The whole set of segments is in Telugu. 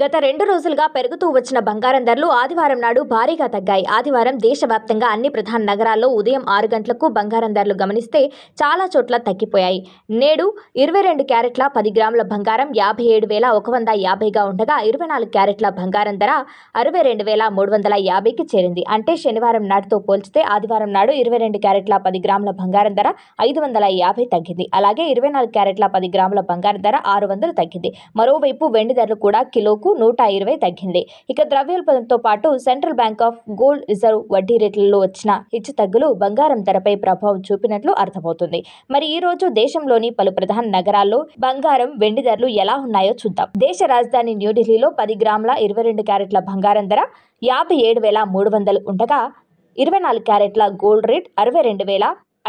గత రెండు రోజులుగా పెరుగుతూ వచ్చిన బంగారం ధరలు ఆదివారం నాడు భారీగా తగ్గాయి ఆదివారం దేశవ్యాప్తంగా అన్ని ప్రధాన నగరాల్లో ఉదయం ఆరు గంటలకు బంగారం ధరలు గమనిస్తే చాలా చోట్ల తగ్గిపోయాయి నేడు ఇరవై రెండు క్యారెట్ల పది గ్రాముల బంగారం యాభై ఏడు వేల ఒక వంద యాభైగా ఉండగా ఇరవై నాలుగు క్యారెట్ల బంగారం ధర అరవై రెండు వేల మూడు వందల యాభైకి చేరింది అంటే శనివారం నాటితో పోల్చితే ఆదివారం నాడు ఇరవై రెండు క్యారెట్ల పది గ్రాముల బంగారం ధర ఐదు వందల యాభై తగ్గింది అలాగే ఇరవై నాలుగు క్యారెట్ల పది గ్రాముల బంగారం ధర ఆరు వందలు తగ్గింది మరోవైపు వెండి ధరలు కూడా కిలో కిలోకు నూట ఇరవై తగ్గింది ఇక ద్రవ్యోల్బణంతో పాటు central bank of gold reserve వడ్డీ రేట్లలో వచ్చిన హెచ్చు తగ్గులు బంగారం ధరపై ప్రభావం చూపినట్లు అర్థమవుతుంది మరి ఈ రోజు దేశంలోని పలు ప్రధాన నగరాల్లో బంగారం వెండి ధరలు ఎలా ఉన్నాయో చూద్దాం దేశ రాజధాని న్యూఢిల్లీలో పది గ్రాముల ఇరవై రెండు క్యారెట్ల బంగారం ధర యాభై ఏడు వేల మూడు వందలు ఉండగా ఇరవై నాలుగు క్యారెట్ల గోల్డ్ రేట్ అరవై రెండు వేల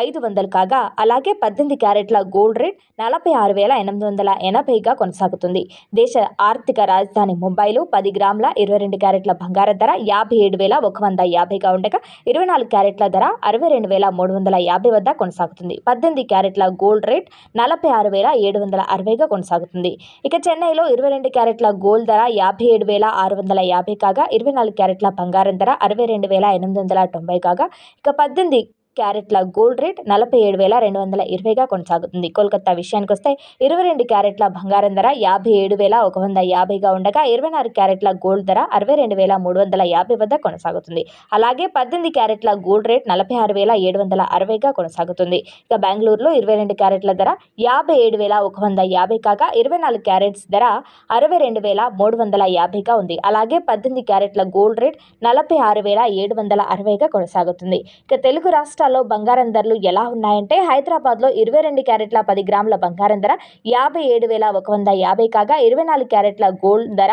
ఐదు వందలు కాగా అలాగే పద్దెనిమిది క్యారెట్ల గోల్డ్ రేట్ నలభై ఆరు వేల ఎనిమిది వందల ఎనభైగా కొనసాగుతుంది దేశ ఆర్థిక రాజధాని ముంబైలో పది గ్రాముల ఇరవై రెండు క్యారెట్ల బంగారం ధర యాభై ఏడు వేల ఒక వంద యాభైగా ఉండగా ఇరవై నాలుగు క్యారెట్ల ధర అరవై రెండు వేల మూడు వందల యాభై వద్ద కొనసాగుతుంది పద్దెనిమిది క్యారెట్ల గోల్డ్ రేట్ నలభై ఆరు వేల ఏడు వందల అరవైగా కొనసాగుతుంది ఇక చెన్నైలో ఇరవై రెండు క్యారెట్ల గోల్డ్ ధర యాభై ఏడు వేల ఆరు వందల యాభై కాగా ఇరవై నాలుగు క్యారెట్ల బంగారం ధర అరవై రెండు వేల ఎనిమిది వందల తొంభై కాగా ఇక పద్దెనిమిది క్యారెట్ల గోల్డ్ రేట్ నలభై ఏడు వేల రెండు వందల ఇరవైగా కొనసాగుతుంది కోల్కతా విషయానికి వస్తే ఇరవై రెండు క్యారెట్ల బంగారం ధర యాభై ఏడు వేల ఒక వంద యాభైగా ఉండగా ఇరవై నాలుగు క్యారెట్ల గోల్డ్ ధర అరవై రెండు వేల మూడు వందల యాభై వద్ద కొనసాగుతుంది అలాగే పద్దెనిమిది క్యారెట్ల గోల్డ్ రేట్ నలభై ఆరు వేల ఏడు వందల అరవైగా కొనసాగుతుంది ఇక బెంగళూరులో ఇరవై రెండు క్యారెట్ల ధర యాభై ఏడు వేల ఒక వంద యాభై కాగా ఇరవై నాలుగు క్యారెట్స్ ధర అరవై రెండు వేల మూడు వందల యాభైగా ఉంది అలాగే పద్దెనిమిది క్యారెట్ల గోల్డ్ రేట్ నలభై ఆరు వేల ఏడు వందల అరవైగా కొనసాగుతుంది ఇక తెలుగు రాష్ట్ర వారాల్లో బంగారం ధరలు ఎలా ఉన్నాయంటే హైదరాబాద్లో ఇరవై రెండు క్యారెట్ల పది గ్రాముల బంగారం ధర యాభై ఏడు వేల ఒక వంద యాభై కాగా ఇరవై నాలుగు క్యారెట్ల గోల్డ్ ధర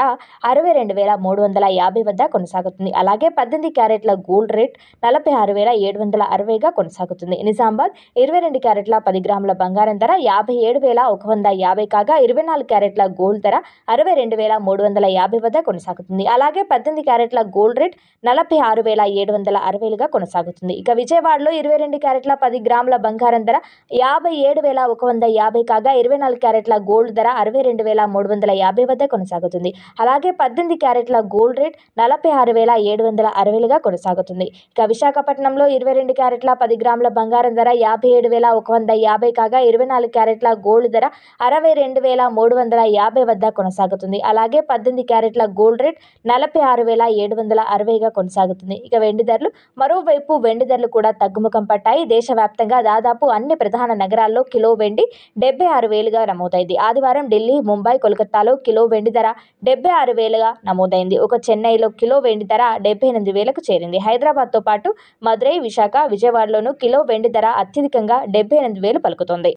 అరవై రెండు వేల మూడు వందల యాభై వద్ద కొనసాగుతుంది అలాగే పద్దెనిమిది క్యారెట్ల గోల్డ్ రేట్ నలభై ఆరు వేల ఏడు వందల అరవైగా కొనసాగుతుంది నిజామాబాద్ ఇరవై రెండు క్యారెట్ల పది గ్రాముల బంగారం ధర యాభై ఏడు వేల ఒక వంద యాభై కాగా ఇరవై నాలుగు క్యారెట్ల గోల్డ్ ధర అరవై రెండు వేల మూడు వందల యాభై వద్ద కొనసాగుతుంది అలాగే పద్దెనిమిది క్యారెట్ల గోల్డ్ రేట్ నలభై ఆరు వేల ఏడు వందల అరవైలుగా కొనసాగుతుంది ఇక విజయవాడలో ఇరవై రెండు క్యారెట్ల పది గ్రాముల బంగారం ధర యాభై ఏడు వేల ఒక వంద యాభై కాగా ఇరవై నాలుగు క్యారెట్ల గోల్డ్ ధర అరవై రెండు వేల మూడు వందల యాభై వద్ద కొనసాగుతుంది అలాగే పద్దెనిమిది క్యారెట్ల గోల్డ్ రేట్ నలభై ఆరు వేల ఏడు వందల అరవైలుగా కొనసాగుతుంది ఇక విశాఖపట్నంలో ఇరవై రెండు క్యారెట్ల పది గ్రాముల బంగారం ధర యాభై ఏడు వేల ఒక వంద యాభై కాగా ఇరవై నాలుగు క్యారెట్ల గోల్డ్ ధర అరవై రెండు వేల మూడు వందల యాభై వద్ద కొనసాగుతుంది అలాగే పద్దెనిమిది క్యారెట్ల గోల్డ్ రేట్ నలభై ఆరు వేల ఏడు వందల అరవైగా కొనసాగుతుంది ఇక వెండి ధరలు మరోవైపు వెండి ధరలు కూడా తగ్గు కుమ్మకం పట్టాయి దేశవ్యాప్తంగా దాదాపు అన్ని ప్రధాన నగరాల్లో కిలో వెండి డెబ్బై ఆరు వేలుగా నమోదైంది ఆదివారం ఢిల్లీ ముంబై కోల్కతాలో కిలో వెండి ధర డెబ్బై ఆరు వేలుగా నమోదైంది ఒక చెన్నైలో కిలో వెండి ధర డెబ్బై ఎనిమిది వేలకు చేరింది హైదరాబాద్తో పాటు మదురై విశాఖ విజయవాడలోనూ కిలో వెండి ధర అత్యధికంగా డెబ్బై ఎనిమిది వేలు పలుకుతోంది